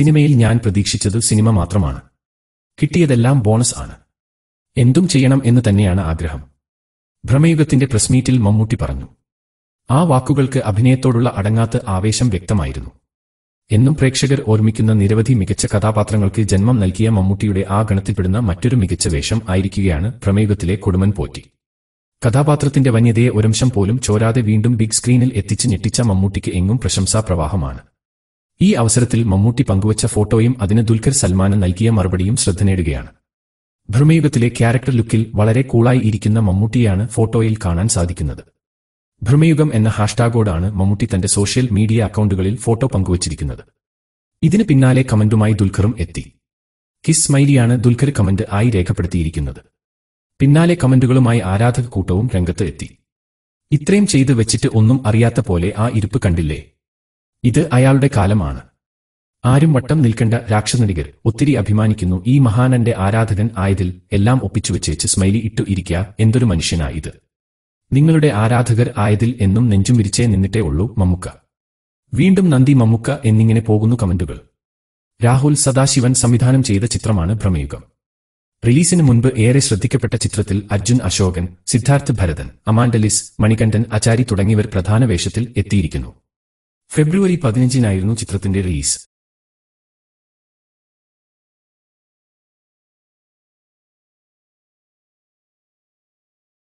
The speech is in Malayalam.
സിനിമയിൽ ഞാൻ പ്രതീക്ഷിച്ചത് സിനിമ മാത്രമാണ് കിട്ടിയതെല്ലാം ബോണസ് ആണ് എന്തും ചെയ്യണം എന്ന് തന്നെയാണ് ആഗ്രഹം ഭ്രമയുഗത്തിന്റെ പ്രസ്മീറ്റിൽ മമ്മൂട്ടി പറഞ്ഞു ആ വാക്കുകൾക്ക് അഭിനയത്തോടുള്ള അടങ്ങാത്ത ആവേശം വ്യക്തമായിരുന്നു എന്നും പ്രേക്ഷകർ ഓർമ്മിക്കുന്ന നിരവധി മികച്ച കഥാപാത്രങ്ങൾക്ക് ജന്മം നൽകിയ മമ്മൂട്ടിയുടെ ആ ഗണത്തിൽപ്പെടുന്ന മറ്റൊരു മികച്ച വേഷം ആയിരിക്കുകയാണ് പ്രമേയുഗത്തിലെ കൊടുമൻ പോറ്റി കഥാപാത്രത്തിന്റെ വന്യതയെ ഒരംശം പോലും ചോരാതെ വീണ്ടും ബിഗ് സ്ക്രീനിൽ എത്തിച്ച് ഞെട്ടിച്ച മമ്മൂട്ടിക്ക് എങ്ങും പ്രശംസാ പ്രവാഹമാണ് ഈ അവസരത്തിൽ മമ്മൂട്ടി പങ്കുവച്ച ഫോട്ടോയും അതിന് ദുൽഖർ സൽമാന് നൽകിയ മറുപടിയും ശ്രദ്ധ നേടുകയാണ് ഭ്രമയുഗത്തിലെ ക്യാരക്ടർ ലുക്കിൽ വളരെ കൂളായി ഇരിക്കുന്ന മമ്മൂട്ടിയാണ് ഫോട്ടോയിൽ കാണാൻ സാധിക്കുന്നത് ഭ്രമയുഗം എന്ന ഹാഷ്ടാഗോടാണ് മമ്മൂട്ടി തന്റെ സോഷ്യൽ മീഡിയ അക്കൗണ്ടുകളിൽ ഫോട്ടോ പങ്കുവച്ചിരിക്കുന്നത് ഇതിന് പിന്നാലെ കമന്റുമായി ദുൽഖറും എത്തി കിസ് മൈലിയാണ് ദുൽഖർ കമന്റ് ആയി രേഖപ്പെടുത്തിയിരിക്കുന്നത് പിന്നാലെ കമന്റുകളുമായി ആരാധക കൂട്ടവും രംഗത്ത് എത്തി ഇത്രയും ചെയ്തു വെച്ചിട്ട് ഒന്നും അറിയാത്ത പോലെ ആ ഇരിപ്പ് കണ്ടില്ലേ ഇത് അയാളുടെ കാലമാണ് ആരും വട്ടം നിൽക്കേണ്ട രാക്ഷസനികർ ഒത്തിരി അഭിമാനിക്കുന്നു ഈ മഹാനന്റെ ആരാധകൻ ആയതിൽ എല്ലാം ഒപ്പിച്ചു വെച്ചേച്ച് സ്മൈലി ഇട്ടു ഇരിക്കുക എന്തൊരു മനുഷ്യനായത് നിങ്ങളുടെ ആരാധകർ ആയതിൽ എന്നും നെഞ്ചും വിരിച്ചേ നിന്നിട്ടേ ഉള്ളൂ മമ്മുക്ക വീണ്ടും നന്ദി മമ്മുക്ക എന്നിങ്ങനെ പോകുന്നു കമന്റുകൾ രാഹുൽ സദാശിവൻ സംവിധാനം ചെയ്ത ചിത്രമാണ് ഭ്രമയുഗം റിലീസിന് മുൻപ് ഏറെ ശ്രദ്ധിക്കപ്പെട്ട ചിത്രത്തിൽ അർജുൻ അശോകൻ സിദ്ധാർത്ഥ് ഭരതൻ അമാൻഡലിസ് മണികണ്ഠൻ അചാരി തുടങ്ങിയവർ പ്രധാന വേഷത്തിൽ എത്തിയിരിക്കുന്നു ഫെബ്രുവരി പതിനഞ്ചിനായിരുന്നു ചിത്രത്തിന്റെ റിലീസ്